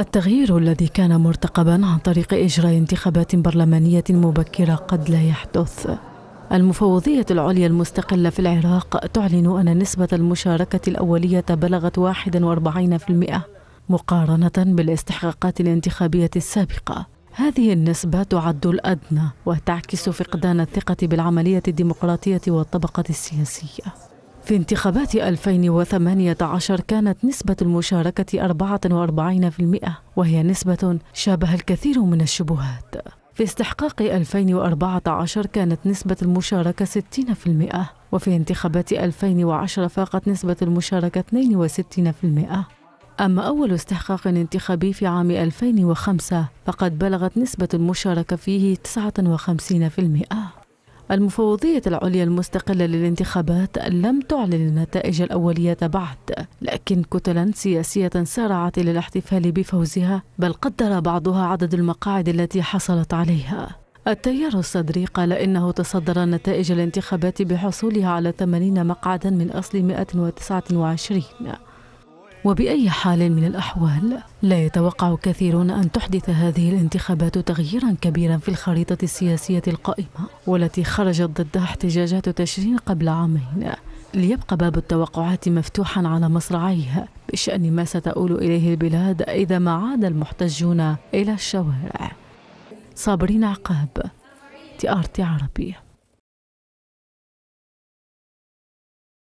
التغيير الذي كان مرتقبا عن طريق اجراء انتخابات برلمانيه مبكره قد لا يحدث المفوضية العليا المستقلة في العراق تعلن أن نسبة المشاركة الأولية بلغت 41% مقارنة بالاستحقاقات الانتخابية السابقة هذه النسبة تعد الأدنى وتعكس فقدان الثقة بالعملية الديمقراطية والطبقة السياسية في انتخابات 2018 كانت نسبة المشاركة 44% وهي نسبة شابه الكثير من الشبهات في استحقاق 2014 كانت نسبة المشاركة 60% وفي انتخابات 2010 فاقت نسبة المشاركة 62% أما أول استحقاق انتخابي في عام 2005 فقد بلغت نسبة المشاركة فيه 59% المفوضية العليا المستقلة للانتخابات لم تعلن النتائج الأولية بعد لكن كتلا سياسية سارعت إلى الاحتفال بفوزها بل قدر بعضها عدد المقاعد التي حصلت عليها التيار الصدري قال إنه تصدر نتائج الانتخابات بحصوله على 80 مقعدا من أصل 129 وبأي حال من الأحوال لا يتوقع كثيرون أن تحدث هذه الانتخابات تغييرا كبيرا في الخريطة السياسية القائمة والتي خرجت ضدها احتجاجات تشرين قبل عامين ليبقى باب التوقعات مفتوحا على مصرعيها بشأن ما ستؤول إليه البلاد إذا ما عاد المحتجون إلى الشوارع صابرين عقاب تي آر تي عربي